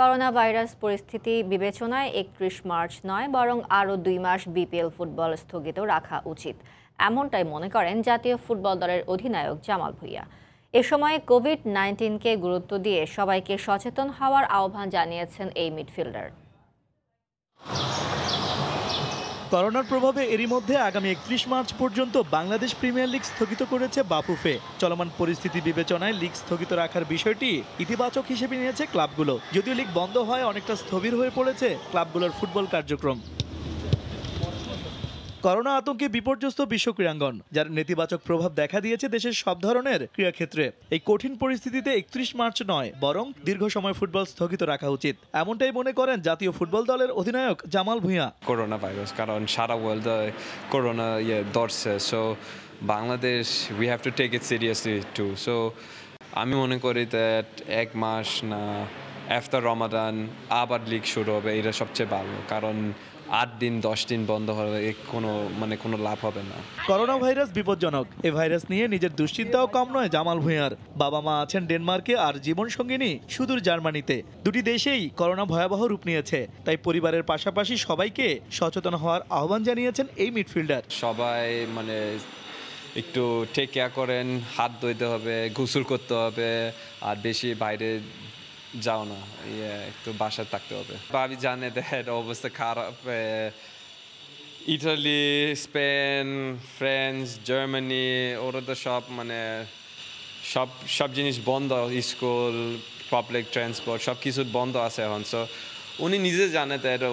corona virus পরিস্থিতি বিবেচনায় একত্রিশ মার্চ নয় বরং আরও দুই মাস বিপিএল ফুটবল স্থগিত রাখা উচিত এমনটাই মনে করেন জাতীয় ফুটবল দলের অধিনায়ক জামাল ভুইয়া এ সময়ে কোভিড নাইন্টিনকে গুরুত্ব দিয়ে সবাইকে সচেতন হওয়ার আহ্বান জানিয়েছেন এই মিডফিল্ডার করোনার প্রভাবে এরই মধ্যে আগামী একত্রিশ মার্চ পর্যন্ত বাংলাদেশ প্রিমিয়ার লিগ স্থগিত করেছে বাফুফে চলমান পরিস্থিতি বিবেচনায় লিগ স্থগিত রাখার বিষয়টি ইতিবাচক হিসেবে নিয়েছে ক্লাবগুলো যদিও লিগ বন্ধ হয় অনেকটা স্থবির হয়ে পড়েছে ক্লাবগুলোর ফুটবল কার্যক্রম করোনা আতঙ্কে বিপর্যস্ত বিশ্ব ক্রীড়াঙ্গন যার নেতিবাচক প্রভাব দেখা দিয়েছে দেশের সব ধরনের ক্রীড়াক্ষেত্রে এই কঠিন পরিস্থিতিতে একত্রিশ মার্চ নয় বরং দীর্ঘ সময় ফুটবল স্থগিত রাখা উচিত এমনটাই মনে করেন জাতীয় ফুটবল দলের অধিনায়ক জামাল ভুঁইয়া করোনা ভাইরাস কারণ সারা ওয়ার্ল্ড করোনা ইয়ে ধরছে so Bangladesh we have to take it seriously too so আমি মনে করি দ্যাট এক মাস না আফটার রমাদান আবার লিগ শুরু হবে এটা সবচেয়ে ভালো কারণ আট দিন দশ দিন বন্ধ হলে কোনো মানে কোনো লাভ হবে না করোনা ভাইরাস বিপজ্জনক এ ভাইরাস নিয়ে নিজের দুশ্চিন্তাও কম নয় জামাল ভুঁয়ার বাবা মা আছেন ডেনমার্কে আর জীবন সঙ্গিনী সুদূর জার্মানিতে দুটি দেশেই করোনা ভয়াবহ রূপ নিয়েছে তাই পরিবারের পাশাপাশি সবাইকে সচেতন হওয়ার আহ্বান জানিয়েছেন এই মিডফিল্ডার সবাই মানে একটু টেক কেয়ার করেন হাত ধুইতে হবে গোসল করতে হবে আর বেশি বাইরে যাও না ইয়ে একটু বাসায় থাকতে হবে ভাবি জানে দেহের অবস্থা খারাপ ইটালি স্পেন ফ্রান্স জার্মানি ওরা তো সব মানে সব সব জিনিস বন্ধ স্কুল পাবলিক ট্রান্সপোর্ট সব কিছু বন্ধ আছে এখন সো উনি নিজে জানে তো এটা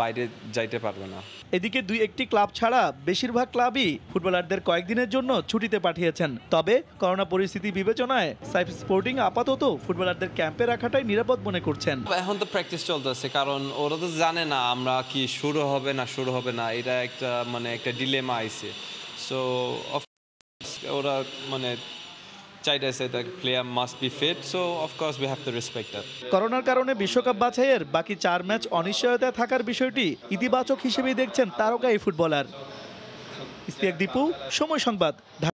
বাইরে যাইতে পারবে না এদিকে দুই একটি ক্লাব ছাড়া বেশিরভাগ ক্লাবই ফুটবলারদের কয়েকদিনের জন্য ছুটিতে পাঠিয়েছেন তবে করোনা পরিস্থিতি বিবেচনায় সাইফ স্পোর্টিং আপাতত ফুটবলারদের ক্যাম্পে রাখাটাই নিরাপদ মনে করছেন এখন তো প্র্যাকটিস চলতেছে কারণ ওরা তো জানে না আমরা কি শুরু হবে না শুরু হবে না এটা একটা মানে একটা ডিলেমা আইছে সো ওরা মানে মাস্ট বি করোনার কারণে বিশ্বকাপ বাছাইয়ের বাকি চার ম্যাচ অনিশ্চয়তায় থাকার বিষয়টি ইতিবাচক হিসেবেই দেখছেন তারকা এই ফুটবলার ইস্তিয়াক দীপু সময় সংবাদ